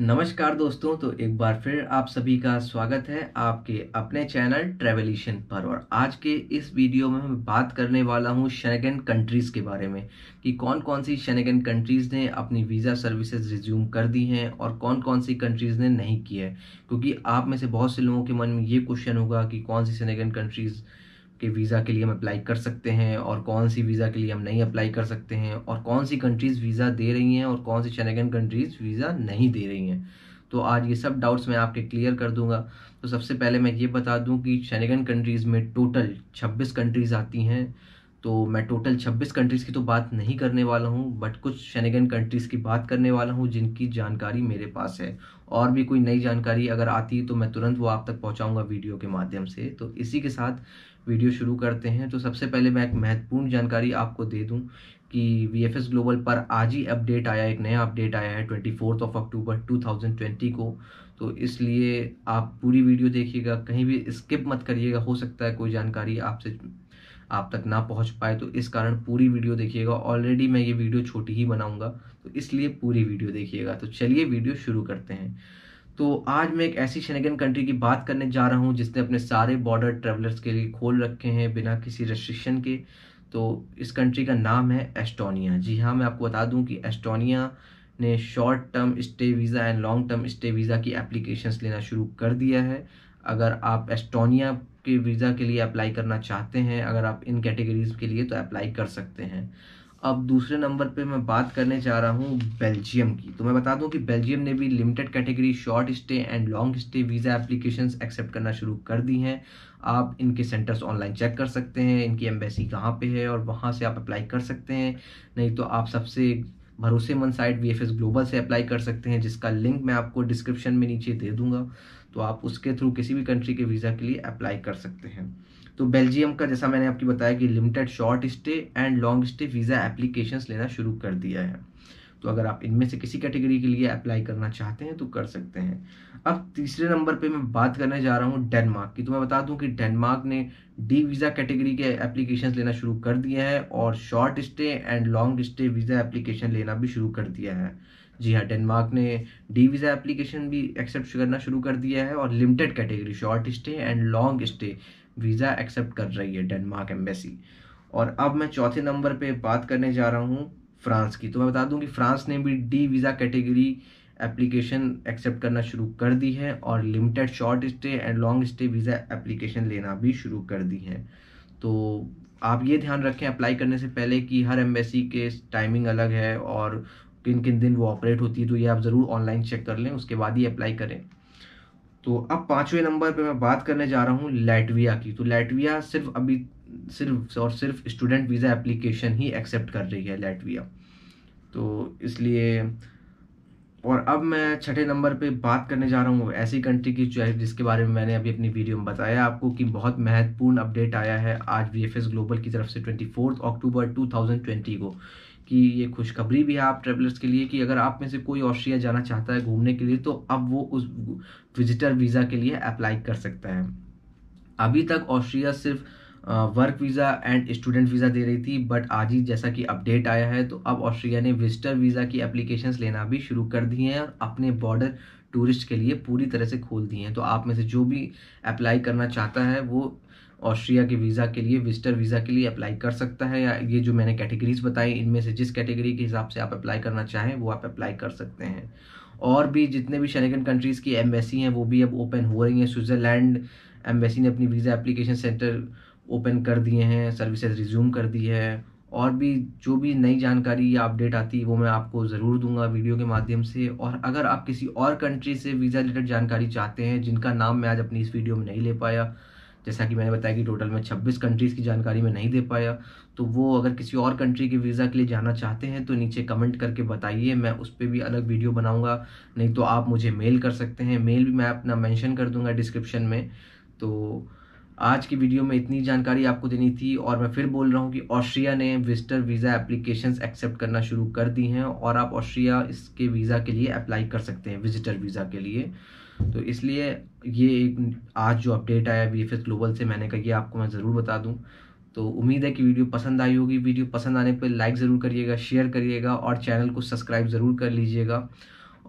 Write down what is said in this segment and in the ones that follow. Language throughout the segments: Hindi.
नमस्कार दोस्तों तो एक बार फिर आप सभी का स्वागत है आपके अपने चैनल ट्रेवलिशन पर और आज के इस वीडियो में मैं बात करने वाला हूं शनेगन कंट्रीज़ के बारे में कि कौन कौन सी शनेगन कंट्रीज़ ने अपनी वीज़ा सर्विसेज रिज्यूम कर दी हैं और कौन कौन सी कंट्रीज़ ने नहीं की है क्योंकि आप में से बहुत से लोगों के मन में ये क्वेश्चन होगा कि कौन सी शनेगन कंट्रीज़ के वीज़ा के लिए हम अप्लाई कर सकते हैं और कौन सी वीज़ा के लिए हम नहीं अप्लाई कर सकते हैं और कौन सी कंट्रीज़ वीज़ा दे रही हैं और कौन सी शनगन कंट्रीज़ वीज़ा नहीं दे रही हैं तो आज ये सब डाउट्स मैं आपके क्लियर कर दूंगा तो सबसे पहले मैं ये बता दूं कि शनगन कंट्रीज़ में टोटल 26 कंट्रीज़ आती हैं तो मैं टोटल 26 कंट्रीज़ की तो बात नहीं करने वाला हूँ बट कुछ शेनेगन कंट्रीज़ की बात करने वाला हूँ जिनकी जानकारी मेरे पास है और भी कोई नई जानकारी अगर आती है तो मैं तुरंत वो आप तक पहुँचाऊँगा वीडियो के माध्यम से तो इसी के साथ वीडियो शुरू करते हैं तो सबसे पहले मैं एक महत्वपूर्ण जानकारी आपको दे दूँ कि वी ग्लोबल पर आज ही अपडेट आया एक नया अपडेट आया है twenty fourth of October twenty को तो इसलिए आप पूरी वीडियो देखिएगा कहीं भी स्किप मत करिएगा हो सकता है कोई जानकारी आपसे आप तक ना पहुंच पाए तो इस कारण पूरी वीडियो देखिएगा ऑलरेडी मैं ये वीडियो छोटी ही बनाऊंगा तो इसलिए पूरी वीडियो देखिएगा तो चलिए वीडियो शुरू करते हैं तो आज मैं एक ऐसी शनेगन कंट्री की बात करने जा रहा हूँ जिसने अपने सारे बॉर्डर ट्रेवलर्स के लिए खोल रखे हैं बिना किसी रेस्ट्रिक्शन के तो इस कंट्री का नाम है एस्टोनिया जी हाँ मैं आपको बता दूँ कि एस्टोनिया ने short term stay visa and long term stay visa की एप्लीकेशंस लेना शुरू कर दिया है अगर आप एस्टोनिया के वीज़ा के लिए अप्लाई करना चाहते हैं अगर आप इन कैटेगरीज के लिए तो अप्लाई कर सकते हैं अब दूसरे नंबर पे मैं बात करने जा रहा हूँ बेल्जियम की तो मैं बता दूँ कि बेल्जियम ने भी limited category short stay and long stay visa applications accept करना शुरू कर दी हैं आप इनके सेंटर्स ऑनलाइन चेक कर सकते हैं इनकी एम्बेसी कहाँ पे है और वहाँ से आप अप्लाई कर सकते हैं नहीं तो आप सबसे भरोसेमंद साइट वी ग्लोबल से अप्लाई कर सकते हैं जिसका लिंक मैं आपको डिस्क्रिप्शन में नीचे दे दूंगा तो आप उसके थ्रू किसी भी कंट्री के वीज़ा के लिए अप्लाई कर सकते हैं तो बेल्जियम का जैसा मैंने आपकी बताया कि limited short stay and long stay visa applications लेना शुरू कर दिया है तो अगर आप इनमें से किसी कैटेगरी के लिए अप्लाई करना चाहते हैं तो कर सकते हैं अब तीसरे नंबर पे मैं बात करने जा रहा हूँ डेनमार्क की तो मैं बता दूँ कि डेनमार्क ने डी वीज़ा कैटेगरी के एप्लीकेशन लेना शुरू कर दिया है और short stay and long stay visa application लेना भी शुरू कर दिया है जी हाँ डेनमार्क ने डी वीज़ा एप्लीकेशन भी एक्सेप्ट करना शुरू कर दिया है और limited category short stay and long stay visa accept कर रही है डेनमार्क एम्बेसी और अब मैं चौथे नंबर पे बात करने जा रहा हूँ फ्रांस की तो मैं बता दूं कि फ्रांस ने भी D visa category application accept करना शुरू कर दी है और limited short stay and long stay visa application लेना भी शुरू कर दी है तो आप ये ध्यान रखें अप्लाई करने से पहले कि हर एम्बेसी के टाइमिंग अलग है और किन किन दिन वो ऑपरेट होती है तो ये आप ज़रूर ऑनलाइन चेक कर लें उसके बाद ही अप्लाई करें तो अब पाँचवें नंबर पे मैं बात करने जा रहा हूँ लैटविया की तो लैटविया सिर्फ अभी सिर्फ और सिर्फ स्टूडेंट वीज़ा एप्लीकेशन ही एक्सेप्ट कर रही है लेटविया तो इसलिए और अब मैं छठे नंबर पे बात करने जा रहा हूँ ऐसी कंट्री की जो है जिसके बारे में मैंने अभी अपनी वीडियो में बताया आपको कि बहुत महत्वपूर्ण अपडेट आया है आज वी ग्लोबल की तरफ से ट्वेंटी अक्टूबर टू को कि ये खुशखबरी भी है आप ट्रेवलर्स के लिए कि अगर आप में से कोई ऑस्ट्रिया जाना चाहता है घूमने के लिए तो अब वो उस विजिटर वीज़ा के लिए अप्लाई कर सकता है अभी तक ऑस्ट्रिया सिर्फ़ work visa and student visa दे रही थी बट आज ही जैसा कि अपडेट आया है तो अब ऑस्ट्रेलिया ने विजिटर वीज़ा की अप्लीकेशन लेना भी शुरू कर दी हैं और अपने बॉर्डर टूरिस्ट के लिए पूरी तरह से खोल दिए हैं तो आप में से जो भी अप्लाई करना चाहता है वो ऑस्ट्रिया के वीज़ा के लिए विजिटर वीज़ा के लिए अप्लाई कर सकता है या ये जो मैंने कैटेगरीज बताई इनमें से जिस कैटेगरी के हिसाब से आप अप्लाई करना चाहें वो आप अप्लाई कर सकते हैं और भी जितने भी शेनेगन कंट्रीज़ की एम्बेसी हैं वो भी अब ओपन हो रही हैं स्विट्ज़रलैंड एम्बेसी ने अपनी वीज़ा एप्लीकेशन सेंटर ओपन कर दिए हैं सर्विसेज रिज्यूम कर दी है और भी जो भी नई जानकारी या अपडेट आती है वो मैं आपको ज़रूर दूंगा वीडियो के माध्यम से और अगर आप किसी और कंट्री से वीज़ा रिलेटेड जानकारी चाहते हैं जिनका नाम मैं आज अपनी इस वीडियो में नहीं ले पाया जैसा कि मैंने बताया कि टोटल में 26 कंट्रीज़ की जानकारी में नहीं दे पाया तो वो अगर किसी और कंट्री के वीज़ा के लिए जाना चाहते हैं तो नीचे कमेंट करके बताइए मैं उस पर भी अलग वीडियो बनाऊँगा नहीं तो आप मुझे मेल कर सकते हैं मेल भी मैं अपना मैंशन कर दूँगा डिस्क्रिप्शन में तो आज की वीडियो में इतनी जानकारी आपको देनी थी और मैं फिर बोल रहा हूँ कि ऑस्ट्रिया ने विजिटर वीज़ा एप्लीकेशंस एक्सेप्ट करना शुरू कर दी हैं और आप ऑस्ट्रिया इसके वीज़ा के लिए अप्लाई कर सकते हैं विजिटर वीज़ा के लिए तो इसलिए ये एक आज जो अपडेट आया वी ग्लोबल से मैंने कहा ये आपको मैं ज़रूर बता दूँ तो उम्मीद है कि वीडियो पसंद आई होगी वीडियो पसंद आने पर लाइक ज़रूर करिएगा शेयर करिएगा और चैनल को सब्सक्राइब ज़रूर कर लीजिएगा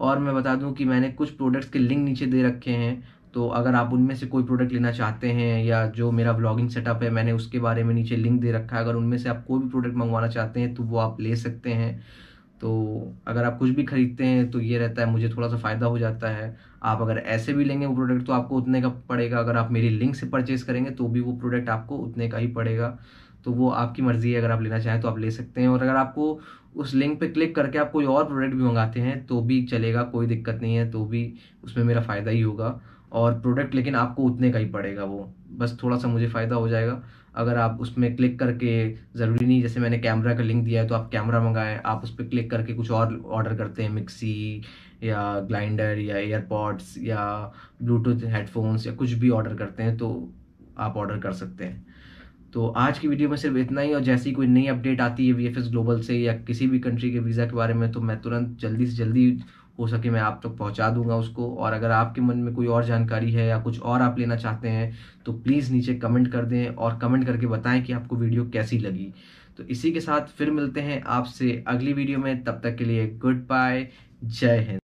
और मैं बता दूं कि मैंने कुछ प्रोडक्ट्स के लिंक नीचे दे रखे हैं तो अगर आप उनमें से कोई प्रोडक्ट लेना चाहते हैं या जो मेरा ब्लॉगिंग सेटअप है मैंने उसके बारे में नीचे लिंक दे रखा है अगर उनमें से आप कोई भी प्रोडक्ट मंगवाना चाहते हैं तो वो आप ले सकते हैं तो अगर आप कुछ भी खरीदते हैं तो ये रहता है मुझे थोड़ा सा फ़ायदा हो जाता है आप अगर ऐसे भी लेंगे वो प्रोडक्ट तो आपको उतने का पड़ेगा अगर आप मेरी लिंक से परचेज़ करेंगे तो भी वो प्रोडक्ट आपको उतने का ही पड़ेगा तो वो आपकी मर्ज़ी है अगर आप लेना चाहें तो आप ले सकते हैं और अगर आपको उस लिंक पे क्लिक करके आप कोई और प्रोडक्ट भी मंगाते हैं तो भी चलेगा कोई दिक्कत नहीं है तो भी उसमें मेरा फ़ायदा ही होगा और प्रोडक्ट लेकिन आपको उतने का ही पड़ेगा वो बस थोड़ा सा मुझे फ़ायदा हो जाएगा अगर आप उसमें क्लिक करके ज़रूरी नहीं जैसे मैंने कैमरा का लिंक दिया है तो आप कैमरा मंगाएं आप उस पर क्लिक करके कुछ और ऑर्डर करते हैं मिक्सी या ग्लाइंडर या एयरपॉड्स या ब्लूटूथ हेडफोन्स या कुछ भी ऑर्डर करते हैं तो आप ऑर्डर कर सकते हैं तो आज की वीडियो में सिर्फ इतना ही और जैसी कोई नई अपडेट आती है वी ग्लोबल से या किसी भी कंट्री के वीज़ा के बारे में तो मैं तुरंत जल्दी से जल्दी हो सके मैं आप तक तो पहुंचा दूंगा उसको और अगर आपके मन में कोई और जानकारी है या कुछ और आप लेना चाहते हैं तो प्लीज़ नीचे कमेंट कर दें और कमेंट करके बताएं कि आपको वीडियो कैसी लगी तो इसी के साथ फिर मिलते हैं आपसे अगली वीडियो में तब तक के लिए गुड बाय जय हिंद